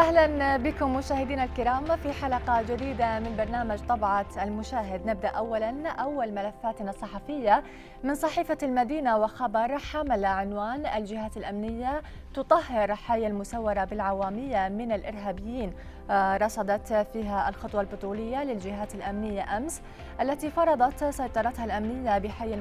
اهلا بكم مشاهدينا الكرام في حلقه جديده من برنامج طبعه المشاهد نبدا اولا اول ملفاتنا الصحفيه من صحيفه المدينه وخبر حمل عنوان الجهات الامنيه تطهر حي المسوره بالعواميه من الارهابيين رصدت فيها الخطوة البترولية للجهات الأمنية أمس التي فرضت سيطرتها الأمنية بحي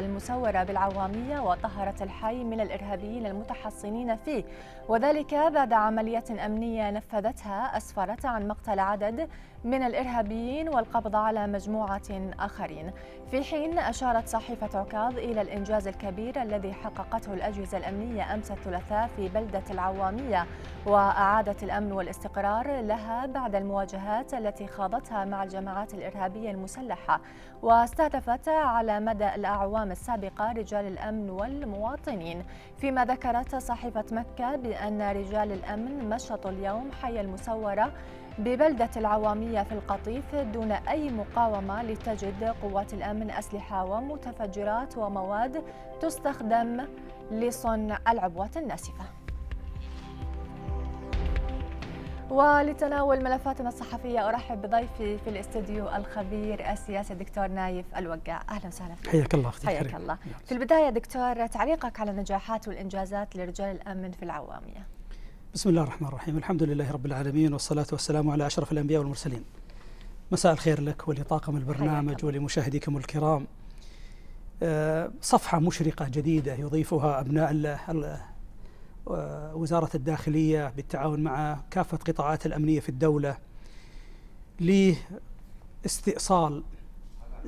المسورة بالعوامية وطهرت الحي من الإرهابيين المتحصنين فيه وذلك بعد عملية أمنية نفذتها أسفرت عن مقتل عدد من الإرهابيين والقبض على مجموعة آخرين في حين أشارت صحيفة عكاظ إلى الإنجاز الكبير الذي حققته الأجهزة الأمنية أمس الثلاثاء في بلدة العوامية وأعادت الأمن والاستقرار لها بعد المواجهات التي خاضتها مع الجماعات الإرهابية المسلحة واستهدفت على مدى الأعوام السابقة رجال الأمن والمواطنين فيما ذكرت صحيفة مكة بأن رجال الأمن مشطوا اليوم حي المسورة ببلدة العوامية في القطيف دون أي مقاومة لتجد قوات الأمن أسلحة ومتفجرات ومواد تستخدم لصنع العبوات الناسفة ولتناول ملفاتنا الصحفية أرحب بضيفي في الاستديو الخبير السياسي الدكتور نايف الوقع أهلا وسهلا فيك حياك الله أختي حياك الله نعم. في البداية دكتور تعليقك على النجاحات والإنجازات لرجال الأمن في العوامية بسم الله الرحمن الرحيم الحمد لله رب العالمين والصلاة والسلام على أشرف الأنبياء والمرسلين مساء الخير لك ولطاقم البرنامج ولمشاهديكم الكرام آه، صفحة مشرقة جديدة يضيفها أبناء آه، وزارة الداخلية بالتعاون مع كافة قطاعات الأمنية في الدولة لاستئصال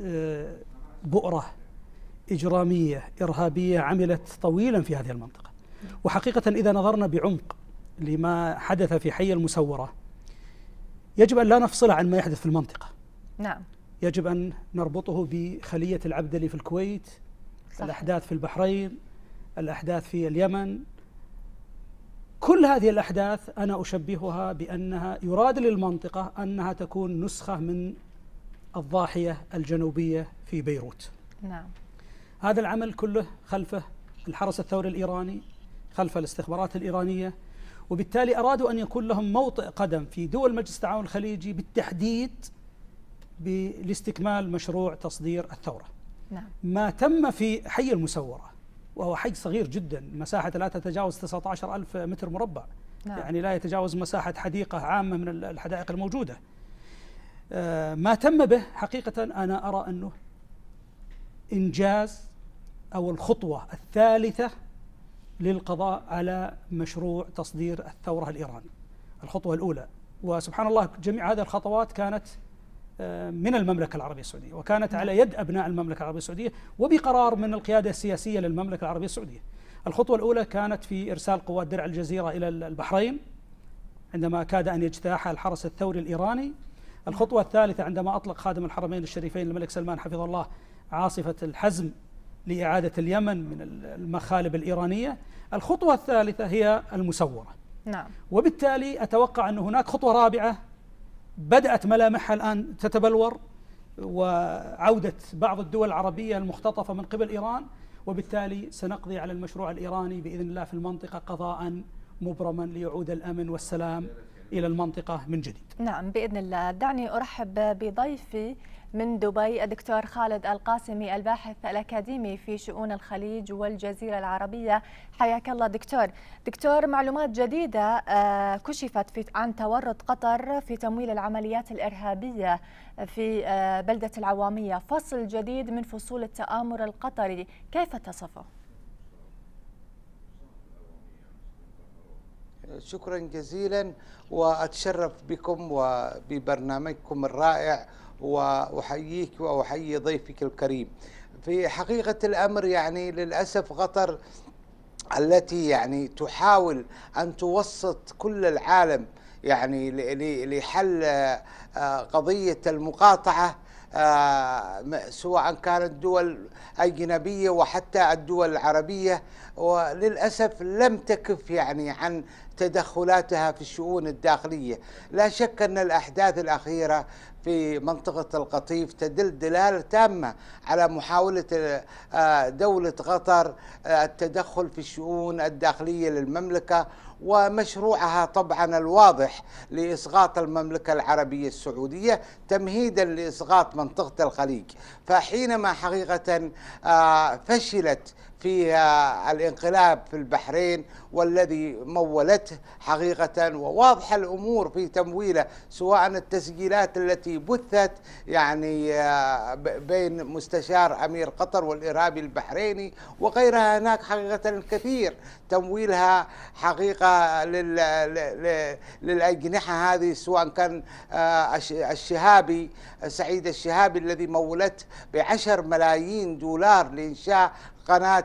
آه، بؤرة إجرامية إرهابية عملت طويلا في هذه المنطقة وحقيقة إذا نظرنا بعمق لما حدث في حي المسورة يجب أن لا نفصله عن ما يحدث في المنطقة نعم يجب أن نربطه بخلية العبدلي في الكويت صح. الأحداث في البحرين الأحداث في اليمن كل هذه الأحداث أنا أشبهها بأنها يراد للمنطقة أنها تكون نسخة من الضاحية الجنوبية في بيروت نعم هذا العمل كله خلفه الحرس الثوري الإيراني خلف الاستخبارات الإيرانية وبالتالي أرادوا أن يكون لهم موطئ قدم في دول مجلس التعاون الخليجي بالتحديد لاستكمال مشروع تصدير الثورة نعم. ما تم في حي المسورة وهو حي صغير جدا مساحته لا تتجاوز 19000 متر مربع نعم. يعني لا يتجاوز مساحة حديقة عامة من الحدائق الموجودة آه، ما تم به حقيقة أنا أرى أنه إنجاز أو الخطوة الثالثة للقضاء على مشروع تصدير الثورة الإيراني الخطوة الأولى وسبحان الله جميع هذه الخطوات كانت آه، من المملكة العربية السعودية وكانت على يد أبناء المملكة العربية السعودية وبقرار من القيادة السياسية للمملكة العربية السعودية الخطوة الأولى كانت في إرسال قوات درع الجزيرة إلى البحرين عندما كاد أن يجتاح الحرس الثوري الإيراني الخطوة الثالثة عندما أطلق خادم الحرمين الشريفين الملك سلمان حفظه الله عاصفة الحزم لإعادة اليمن من المخالب الإيرانية الخطوة الثالثة هي المسورة نعم. وبالتالي أتوقع أن هناك خطوة رابعة بدأت ملامحها الآن تتبلور وعودة بعض الدول العربية المختطفة من قبل إيران وبالتالي سنقضي على المشروع الإيراني بإذن الله في المنطقة قضاء مبرما ليعود الأمن والسلام إلى المنطقة من جديد نعم بإذن الله دعني أرحب بضيفي من دبي الدكتور خالد القاسمي الباحث الأكاديمي في شؤون الخليج والجزيرة العربية حياك الله دكتور دكتور معلومات جديدة آه، كشفت عن تورط قطر في تمويل العمليات الإرهابية في آه، بلدة العوامية فصل جديد من فصول التآمر القطري كيف تصفه؟ شكرا جزيلا واتشرف بكم وببرنامجكم الرائع واحييك واحيي ضيفك الكريم في حقيقه الامر يعني للاسف قطر التي يعني تحاول ان توسط كل العالم يعني لحل آه، قضيه المقاطعه آه، سواء كانت دول أجنبية وحتى الدول العربية وللأسف لم تكف يعني عن تدخلاتها في الشؤون الداخلية لا شك أن الأحداث الأخيرة في منطقة القطيف تدل دلالة تامة على محاولة آه، دولة قطر آه، التدخل في الشؤون الداخلية للمملكة ومشروعها طبعا الواضح لإسقاط المملكة العربية السعودية تمهيدا لإسقاط منطقة الخليج فحينما حقيقة آه، فشلت في الانقلاب في البحرين والذي مولته حقيقة وواضحة الأمور في تمويله سواء التسجيلات التي بثت يعني آه، بين مستشار أمير قطر والإرهابي البحريني وغيرها هناك حقيقة الكثير تمويلها حقيقة للأجنحة هذه سواء كان آه، الشهابي سعيد الشهابي الذي مولته بعشر ملايين دولار لإنشاء قناة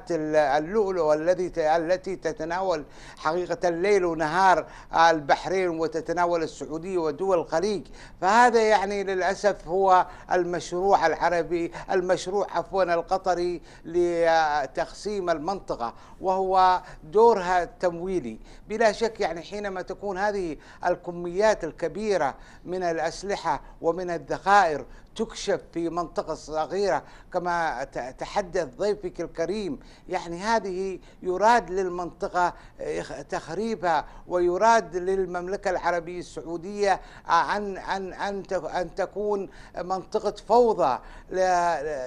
اللؤلؤ والذي التي تتناول حقيقة الليل ونهار البحرين وتتناول السعودية ودول الخليج فهذا يعني للأسف هو المشروع العربي المشروع عفوا القطري لتقسيم المنطقة وهو دورها التمويلي بلا شك يعني حينما تكون هذه الكميات الكبيرة من الأسلحة ومن الذخائر تكشف في منطقة صغيرة كما تحدث ضيفك الكريم يعني هذه يراد للمنطقة آه، تخريبها ويراد للمملكة العربية السعودية آه، أن عن عن أن تكون منطقة فوضى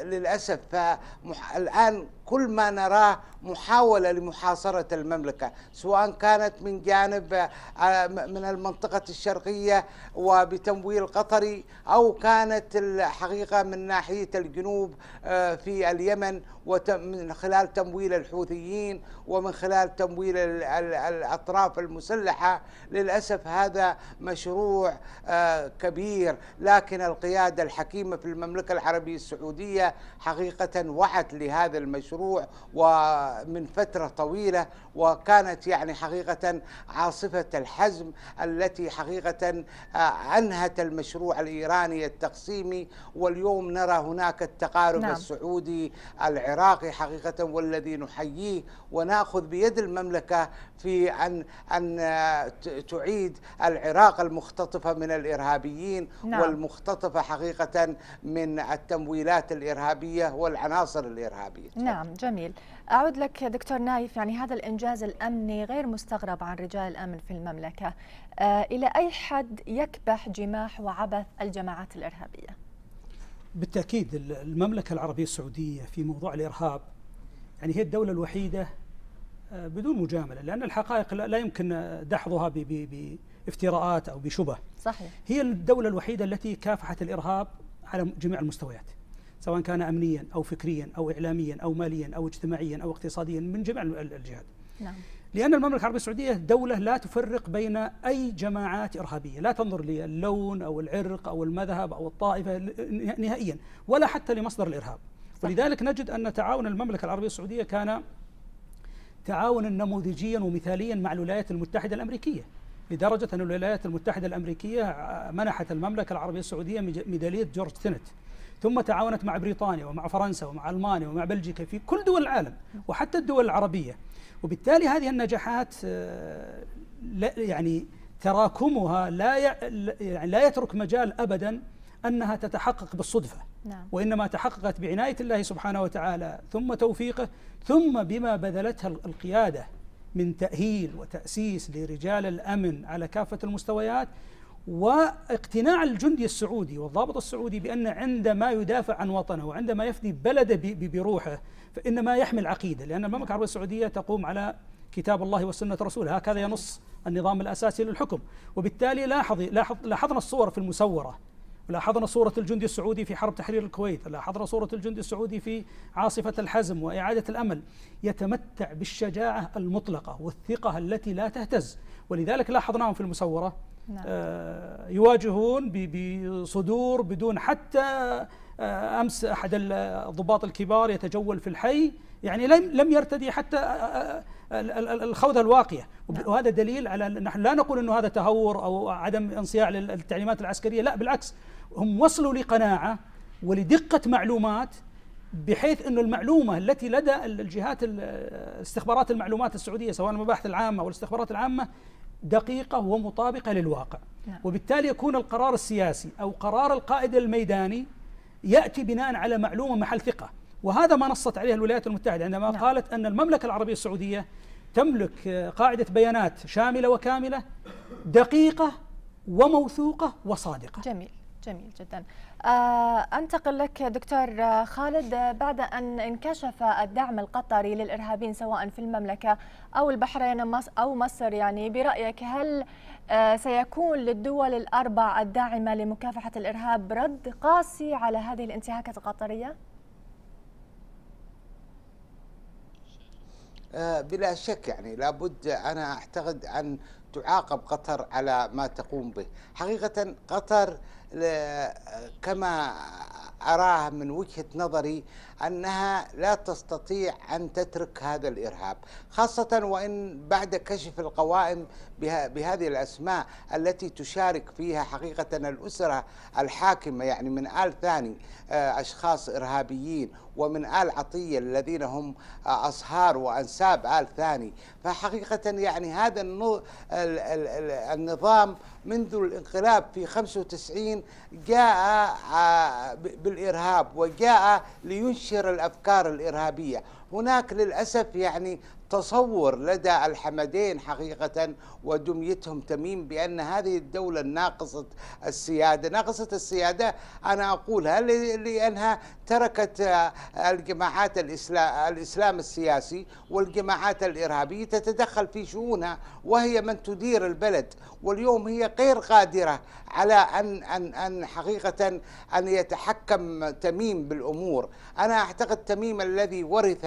للأسف فالآن كل ما نراه محاولة لمحاصرة المملكة سواء كانت من جانب آه، من المنطقة الشرقية وبتمويل قطري أو كانت الحقيقة من ناحية الجنوب آه، في اليمن ومن خلال تمويل الحوثيين ومن خلال تمويل الأطراف المسلحة للأسف هذا مشروع آه، كبير لكن القيادة الحكيمة في المملكة العربية السعودية حقيقة وعت لهذا المشروع المشروع ومن فترة طويلة وكانت يعني حقيقة عاصفة الحزم التي حقيقة آه، أنهت المشروع الإيراني التقسيمي واليوم نرى هناك التقارب نعم. السعودي العراقي حقيقة والذي نحييه ونأخذ بيد المملكة في أن أن آه، تعيد العراق المختطفة من الإرهابيين نعم. والمختطفة حقيقة من التمويلات الإرهابية والعناصر الإرهابية نعم نعم جميل أعود لك دكتور نايف يعني هذا الإنجاز الأمني غير مستغرب عن رجال الأمن في المملكة آه إلى أي حد يكبح جماح وعبث الجماعات الإرهابية؟ بالتأكيد المملكة العربية السعودية في موضوع الإرهاب يعني هي الدولة الوحيدة آه، بدون مجاملة لأن الحقائق لا يمكن دحضها بافتراءات أو بشبه صحيح هي الدولة الوحيدة التي كافحت الإرهاب على جميع المستويات سواء كان امنيا او فكريا او اعلاميا او ماليا او اجتماعيا او اقتصاديا من جميع الجهات. نعم. لأن المملكة العربية السعودية دولة لا تفرق بين أي جماعات إرهابية لا تنظر للون أو العرق أو المذهب أو الطائفة نهائيا ولا حتى لمصدر الإرهاب صح. ولذلك نجد أن تعاون المملكة العربية السعودية كان تعاونا نموذجيا ومثاليا مع الولايات المتحدة الأمريكية لدرجة أن الولايات المتحدة الأمريكية منحت المملكة العربية السعودية ميدالية جورج تنت ثم تعاونت مع بريطانيا ومع فرنسا ومع المانيا ومع بلجيكا في كل دول العالم وحتى الدول العربيه وبالتالي هذه النجاحات آه، يعني تراكمها لا يعني لا يترك مجال ابدا انها تتحقق بالصدفه نعم. وانما تحققت بعنايه الله سبحانه وتعالى ثم توفيقه ثم بما بذلتها القياده من تاهيل وتاسيس لرجال الامن على كافه المستويات واقتناع الجندي السعودي والضابط السعودي بأن عندما يدافع عن وطنه وعندما يفدي بلده بروحه فإنما يحمل عقيدة لأن المملكة العربية السعودية تقوم على كتاب الله وسنة رسوله هكذا ينص النظام الأساسي للحكم وبالتالي لاحظ لاحظ لاحظنا الصور في المسورة لاحظنا صورة الجندي السعودي في حرب تحرير الكويت لاحظنا صورة الجندي السعودي في عاصفة الحزم وإعادة الأمل يتمتع بالشجاعة المطلقة والثقة التي لا تهتز ولذلك لاحظناهم في المسورة نعم. آه، يواجهون بصدور بدون حتى آه، أمس أحد الضباط الكبار يتجول في الحي يعني لم لم يرتدي حتى آه، الخوذه الواقيه نعم. وهذا دليل على نحن لا نقول انه هذا تهور او عدم انصياع للتعليمات العسكريه لا بالعكس هم وصلوا لقناعة ولدقة معلومات بحيث أن المعلومة التي لدى الجهات استخبارات المعلومات السعودية سواء المباحث العامة أو الاستخبارات العامة دقيقة ومطابقة للواقع نعم. وبالتالي يكون القرار السياسي أو قرار القائد الميداني يأتي بناء على معلومة محل ثقة وهذا ما نصت عليه الولايات المتحدة عندما نعم. قالت أن المملكة العربية السعودية تملك قاعدة بيانات شاملة وكاملة دقيقة وموثوقة وصادقة جميل جميل جدا آه، أنتقل لك دكتور خالد بعد أن انكشف الدعم القطري للإرهابيين سواء في المملكة أو البحرين أو مصر يعني برأيك هل آه، سيكون للدول الأربع الداعمة لمكافحة الإرهاب رد قاسي على هذه الانتهاكات القطرية؟ آه، بلا شك يعني لابد أنا أعتقد أن تعاقب قطر على ما تقوم به حقيقة قطر كما أراه من وجهة نظري أنها لا تستطيع أن تترك هذا الإرهاب خاصة وإن بعد كشف القوائم بهذه الأسماء التي تشارك فيها حقيقة الأسرة الحاكمة يعني من آل ثاني آه، أشخاص إرهابيين ومن آل عطية الذين هم آه، أصهار وأنساب آل ثاني فحقيقة يعني هذا النظام منذ الانقلاب في 95 جاء آه، بالإرهاب وجاء لينشئ ينشر الافكار الارهابيه، هناك للاسف يعني تصور لدى الحمدين حقيقة ودميتهم تميم بأن هذه الدولة الناقصة السيادة ناقصة السيادة أنا أقولها لأنها تركت الجماعات الإسلام, السياسي والجماعات الإرهابية تتدخل في شؤونها وهي من تدير البلد واليوم هي غير قادرة على أن, أن, أن حقيقة أن يتحكم تميم بالأمور أنا أعتقد تميم الذي ورث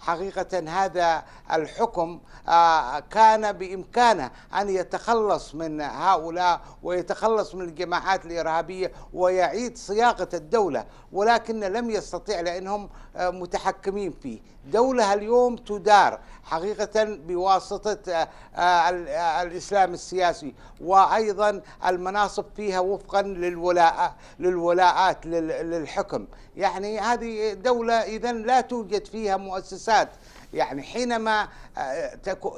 حقيقة هذا الحكم آه، كان بإمكانه أن يتخلص من هؤلاء ويتخلص من الجماعات الإرهابية ويعيد صياغة الدولة ولكن لم يستطيع لأنهم آه، متحكمين فيه دولة اليوم تدار حقيقة بواسطة آه، آه، آه، الإسلام السياسي وأيضا المناصب فيها وفقا للولاء للولاءات للحكم يعني هذه دولة إذا لا توجد فيها مؤسسات يعني حينما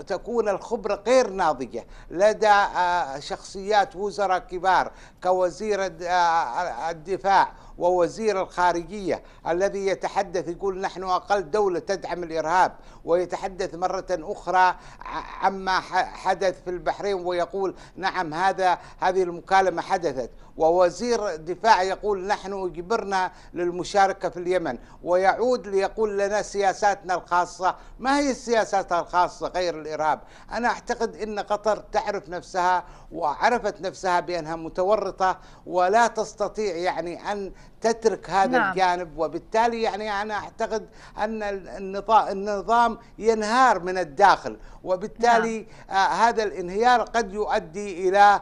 تكون الخبرة غير ناضجة لدى آه، شخصيات وزراء كبار كوزير آه، آه، الدفاع ووزير الخارجية الذي يتحدث يقول نحن أقل دولة تدعم الإرهاب ويتحدث مرة أخرى عما حدث في البحرين ويقول نعم هذا هذه المكالمة حدثت ووزير دفاع يقول نحن جبرنا للمشاركة في اليمن ويعود ليقول لنا سياساتنا الخاصة ما هي السياسات الخاصة الخاصة غير الإرهاب أنا أعتقد أن قطر تعرف نفسها وعرفت نفسها بأنها متورطة ولا تستطيع يعني أن تترك هذا نعم. الجانب وبالتالي يعني أنا أعتقد أن النظام ينهار من الداخل وبالتالي نعم. آه، هذا الانهيار قد يؤدي إلى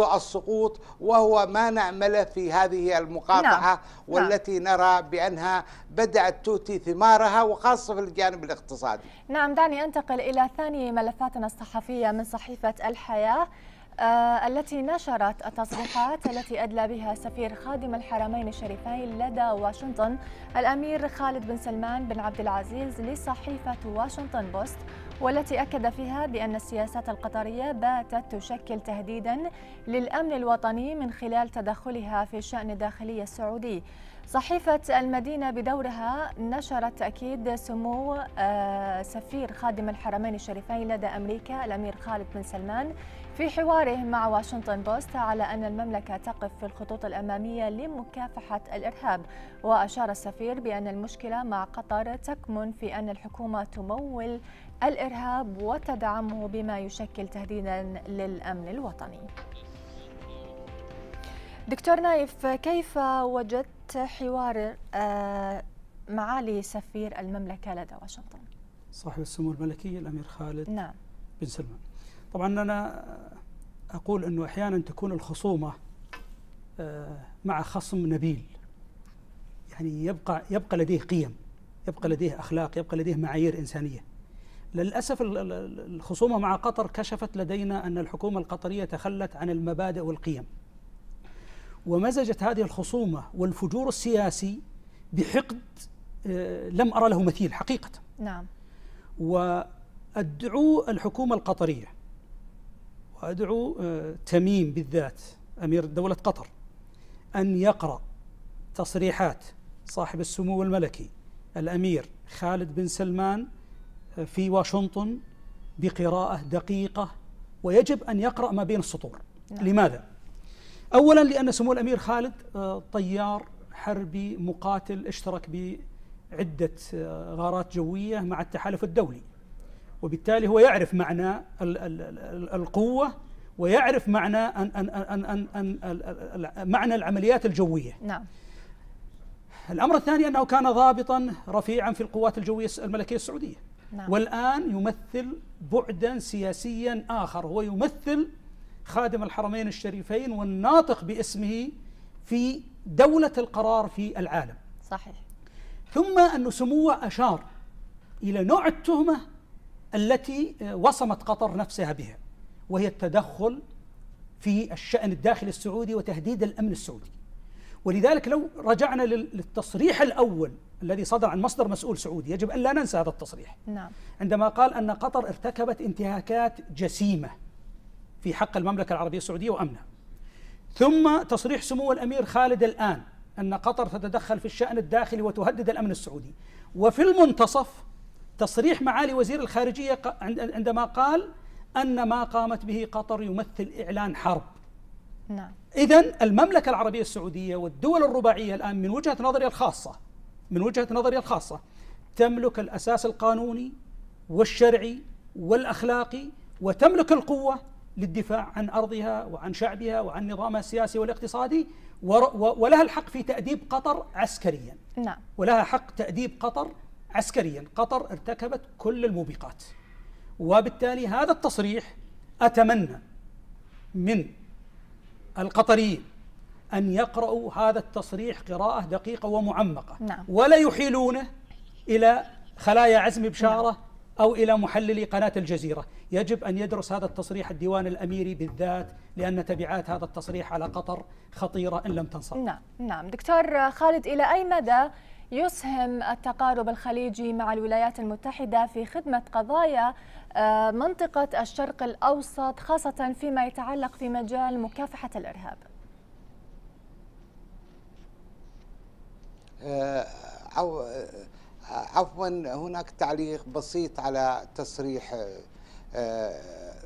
السقوط وهو ما نعمله في هذه المقاطعة نعم. نعم. والتي نعم. نرى بأنها بدأت تؤتي ثمارها وخاصة في الجانب الاقتصادي نعم دعني أنتقل إلى ثاني ملفاتنا الصحفية من صحيفة الحياة آه، التي نشرت التصريحات التي أدلى بها سفير خادم الحرمين الشريفين لدى واشنطن الأمير خالد بن سلمان بن عبد العزيز لصحيفة واشنطن بوست والتي أكد فيها بأن السياسات القطرية باتت تشكل تهديدا للأمن الوطني من خلال تدخلها في الشأن الداخلي السعودي صحيفة المدينة بدورها نشرت تأكيد سمو آه، سفير خادم الحرمين الشريفين لدى أمريكا الأمير خالد بن سلمان في حواره مع واشنطن بوست على أن المملكة تقف في الخطوط الأمامية لمكافحة الإرهاب وأشار السفير بأن المشكلة مع قطر تكمن في أن الحكومة تمول الإرهاب وتدعمه بما يشكل تهديدا للأمن الوطني دكتور نايف كيف وجدت حوار آه، معالي سفير المملكة لدى واشنطن؟ صاحب السمو الملكي الأمير خالد نعم. بن سلمان طبعا أنا أقول أنه أحيانا تكون الخصومة آه، مع خصم نبيل يعني يبقى يبقى لديه قيم يبقى لديه أخلاق يبقى لديه معايير إنسانية للأسف الخصومة مع قطر كشفت لدينا أن الحكومة القطرية تخلت عن المبادئ والقيم ومزجت هذه الخصومة والفجور السياسي بحقد آه، لم أرى له مثيل حقيقة نعم وأدعو الحكومة القطرية وأدعو آه، تميم بالذات أمير دولة قطر أن يقرأ تصريحات صاحب السمو الملكي الأمير خالد بن سلمان آه، في واشنطن بقراءة دقيقة ويجب أن يقرأ ما بين السطور نعم. لماذا؟ أولا لأن سمو الأمير خالد آه، طيار حربي مقاتل اشترك بعدة غارات جوية مع التحالف الدولي وبالتالي هو يعرف معنى القوة ويعرف معنى أن أن أن أن أن معنى العمليات الجوية نعم الأمر الثاني أنه كان ضابطا رفيعا في القوات الجوية الملكية السعودية نعم. والآن يمثل بعدا سياسيا آخر هو يمثل خادم الحرمين الشريفين والناطق باسمه في دولة القرار في العالم صحيح ثم أن سموه أشار إلى نوع التهمة التي آه، وصمت قطر نفسها بها وهي التدخل في الشأن الداخلي السعودي وتهديد الأمن السعودي ولذلك لو رجعنا للتصريح الأول الذي صدر عن مصدر مسؤول سعودي يجب أن لا ننسى هذا التصريح نعم. عندما قال أن قطر ارتكبت انتهاكات جسيمة في حق المملكة العربية السعودية وأمنها ثم تصريح سمو الأمير خالد الآن أن قطر تتدخل في الشأن الداخلي وتهدد الأمن السعودي وفي المنتصف تصريح معالي وزير الخارجية عندما قال أن ما قامت به قطر يمثل إعلان حرب نعم إذا المملكة العربية السعودية والدول الرباعية الآن من وجهة نظري الخاصة من وجهة نظري الخاصة تملك الأساس القانوني والشرعي والأخلاقي وتملك القوة للدفاع عن أرضها وعن شعبها وعن نظامها السياسي والاقتصادي ولها الحق في تأديب قطر عسكريا نعم ولها حق تأديب قطر عسكريا قطر ارتكبت كل الموبقات وبالتالي هذا التصريح أتمنى من القطريين أن يقرأوا هذا التصريح قراءة دقيقة ومعمقة نعم. ولا يحيلونه إلى خلايا عزم بشارة نعم. أو إلى محللي قناة الجزيرة يجب أن يدرس هذا التصريح الديوان الأميري بالذات لأن تبعات هذا التصريح على قطر خطيرة إن لم تنصر نعم نعم دكتور خالد إلى أي مدى يسهم التقارب الخليجي مع الولايات المتحدة في خدمة قضايا آه، منطقة الشرق الأوسط خاصة فيما يتعلق في مجال مكافحة الإرهاب آه، آه، عفوا هناك تعليق بسيط على تصريح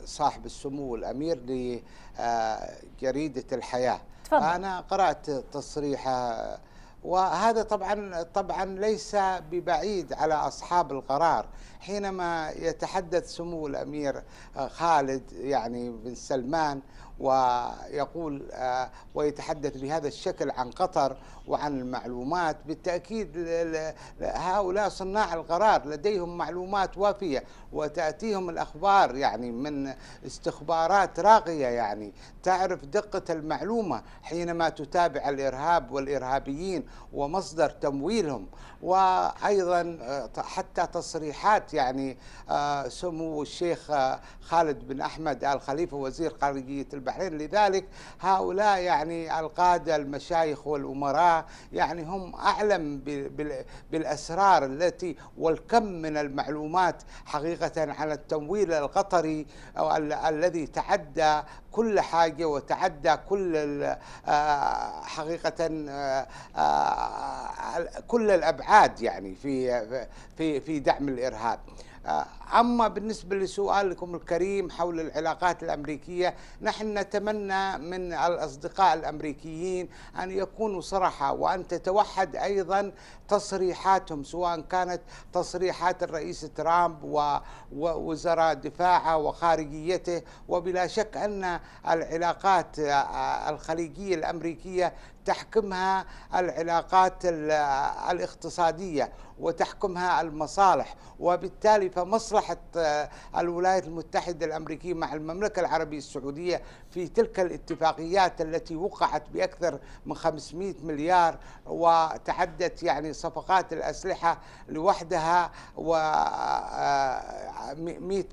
صاحب السمو الأمير لجريدة الحياة تفضل. أنا قرأت تصريحه وهذا طبعا طبعا ليس ببعيد على اصحاب القرار حينما يتحدث سمو الامير آه، خالد يعني بن سلمان ويقول آه، ويتحدث بهذا الشكل عن قطر وعن المعلومات بالتأكيد هؤلاء صناع القرار لديهم معلومات وافية وتأتيهم الأخبار يعني من استخبارات راقية يعني تعرف دقة المعلومة حينما تتابع الإرهاب والإرهابيين ومصدر تمويلهم وأيضا آه، حتى تصريحات يعني آه، سمو الشيخ آه، خالد بن أحمد آل خليفة وزير خارجية البحرين لذلك هؤلاء يعني القادة المشايخ والأمراء يعني هم أعلم بالأسرار التي والكم من المعلومات حقيقة عن التمويل القطري أو الذي تعدى كل حاجة وتعدى كل آه، حقيقة آه، آه، كل الأبعاد يعني في في في دعم الإرهاب آه، أما بالنسبة لسؤالكم الكريم حول العلاقات الأمريكية نحن نتمنى من الأصدقاء الأمريكيين أن يكونوا صراحة وأن تتوحد أيضا تصريحاتهم سواء كانت تصريحات الرئيس ترامب ووزراء دفاعه وخارجيته وبلا شك أن العلاقات آه، آه، الخليجية الأمريكية تحكمها العلاقات الاقتصادية وتحكمها المصالح وبالتالي فمصلحة آه، الولايات المتحدة الأمريكية مع المملكة العربية السعودية في تلك الاتفاقيات التي وقعت بأكثر من 500 مليار وتعدت يعني صفقات الأسلحة لوحدها و 100 آه،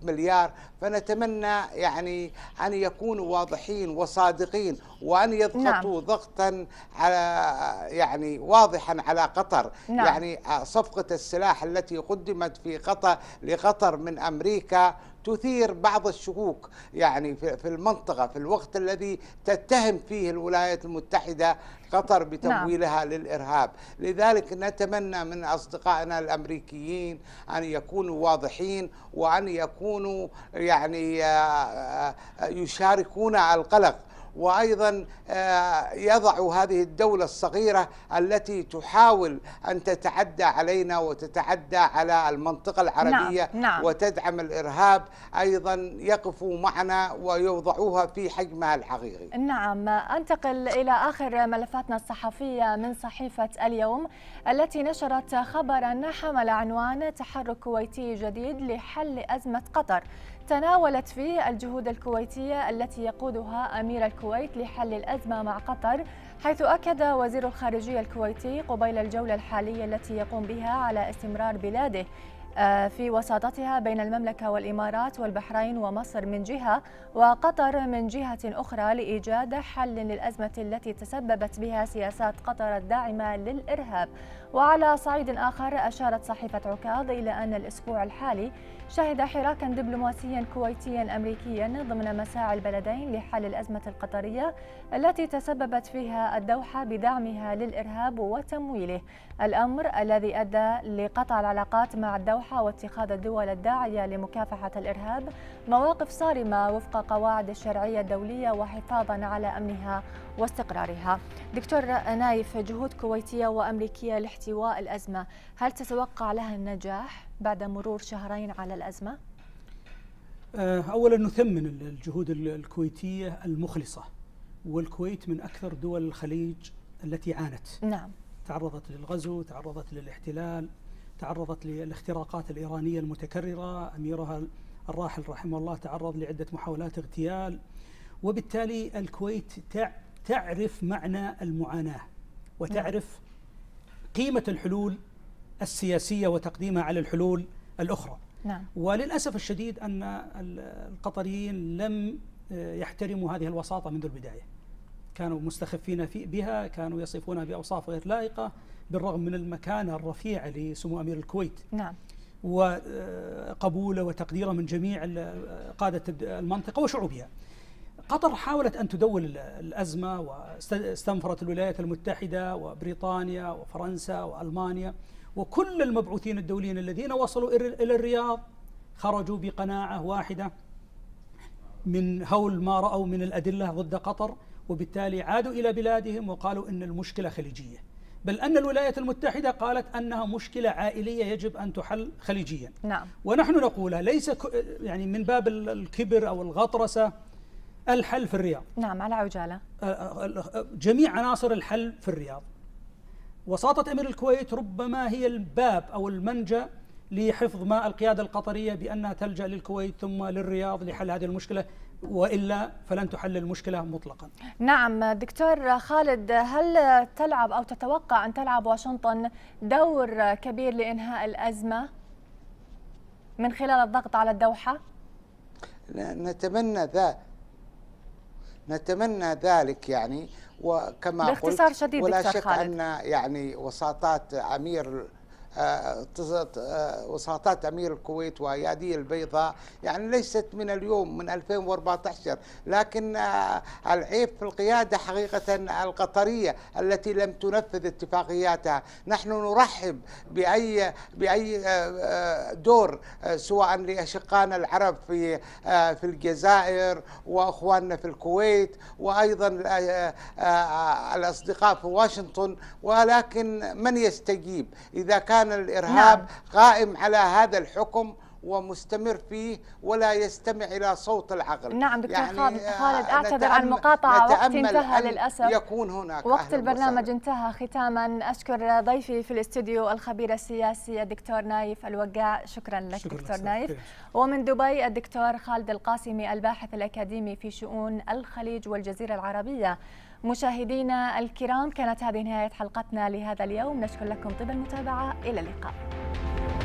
مليار فنتمنى يعني أن يكونوا واضحين وصادقين وأن يضغطوا نعم. ضغطا على يعني واضحا على قطر نعم. يعني صفقة السلاح التي قدمت في قطر لقطر من أمريكا تثير بعض الشكوك يعني في المنطقة في الوقت الذي تتهم فيه الولايات المتحدة قطر نعم. بتمويلها نعم. للإرهاب لذلك نتمنى من أصدقائنا الأمريكيين أن يكونوا واضحين وأن يكونوا يعني آه، آه، يشاركون القلق وايضا آه، يضع هذه الدوله الصغيره التي تحاول ان تتعدى علينا وتتعدى على المنطقه نعم، العربيه نعم. نعم. وتدعم الارهاب ايضا يقفوا معنا ويوضعوها في حجمها الحقيقي. نعم انتقل الى اخر ملفاتنا الصحفيه من صحيفه اليوم التي نشرت خبرا حمل عنوان تحرك كويتي جديد لحل ازمه قطر تناولت فيه الجهود الكويتيه التي يقودها امير الكويت الكويت لحل الأزمة مع قطر حيث أكد وزير الخارجية الكويتي قبيل الجولة الحالية التي يقوم بها على استمرار بلاده آه، في وساطتها بين المملكة والإمارات والبحرين ومصر من جهة وقطر من جهة أخرى لإيجاد حل للأزمة التي تسببت بها سياسات قطر الداعمة للإرهاب وعلى صعيد آخر أشارت صحيفة عكاظ إلى أن الأسبوع الحالي شهد حراكا دبلوماسيا كويتيا أمريكيا ضمن مساعي البلدين لحل الأزمة القطرية التي تسببت فيها الدوحة بدعمها للإرهاب وتمويله الأمر الذي أدى لقطع العلاقات مع الدوحة واتخاذ الدول الداعية لمكافحة الإرهاب مواقف صارمة وفق قواعد الشرعية الدولية وحفاظا على أمنها واستقرارها دكتور نايف جهود كويتية وأمريكية لاحتواء الأزمة هل تتوقع لها النجاح؟ بعد مرور شهرين على الأزمة؟ آه، أولا نثمن الجهود الكويتية المخلصة والكويت من أكثر دول الخليج التي عانت نعم تعرضت للغزو تعرضت للاحتلال تعرضت للاختراقات الإيرانية المتكررة أميرها الراحل رحمه الله تعرض لعدة محاولات اغتيال وبالتالي الكويت تعرف معنى المعاناة وتعرف نعم. قيمة الحلول السياسية وتقديمها على الحلول الأخرى نعم. وللأسف الشديد أن القطريين لم آه، يحترموا هذه الوساطة منذ البداية كانوا مستخفين في بها كانوا يصفونها بأوصاف غير لائقة بالرغم من المكانة الرفيعة لسمو أمير الكويت نعم وقبوله آه، وتقديره من جميع آه، قادة المنطقة وشعوبها قطر حاولت أن تدول الأزمة واستنفرت الولايات المتحدة وبريطانيا وفرنسا وألمانيا وكل المبعوثين الدوليين الذين وصلوا إلى الرياض خرجوا بقناعة واحدة من هول ما رأوا من الأدلة ضد قطر وبالتالي عادوا إلى بلادهم وقالوا أن المشكلة خليجية بل أن الولايات المتحدة قالت أنها مشكلة عائلية يجب أن تحل خليجيا نعم. ونحن نقولها ليس يعني من باب الكبر أو الغطرسة الحل في الرياض نعم على عجالة جميع عناصر الحل في الرياض وساطة أمير الكويت ربما هي الباب أو المنجأ لحفظ ما القيادة القطرية بأنها تلجأ للكويت ثم للرياض لحل هذه المشكلة وإلا فلن تحل المشكلة مطلقا نعم دكتور خالد هل تلعب أو تتوقع أن تلعب واشنطن دور كبير لإنهاء الأزمة من خلال الضغط على الدوحة؟ نتمنى ذا نتمنى ذلك يعني وكما باختصار قلت شديد ولا شك خالد. ان يعني وساطات عمير آه، وساطات أمير الكويت وأيادي البيضاء يعني ليست من اليوم من 2014 لكن آه، العيب في القيادة حقيقة القطرية التي لم تنفذ اتفاقياتها نحن نرحب بأي, بأي آه، دور سواء لأشقائنا العرب في, في الجزائر وأخواننا في الكويت وأيضا الأصدقاء في واشنطن ولكن من يستجيب إذا كان كان الإرهاب نعم. قائم على هذا الحكم ومستمر فيه ولا يستمع الى صوت العقل نعم دكتور يعني خالد آه، خالد اعتذر عن المقاطعه وقت انتهى للاسف يكون هناك وقت البرنامج وسهل. انتهى ختاما اشكر ضيفي في الاستديو الخبير السياسي الدكتور نايف الوقاع شكرا لك شكرا دكتور نايف ومن دبي الدكتور خالد القاسمي الباحث الاكاديمي في شؤون الخليج والجزيره العربيه مشاهدينا الكرام كانت هذه نهاية حلقتنا لهذا اليوم نشكر لكم طيب المتابعة إلى اللقاء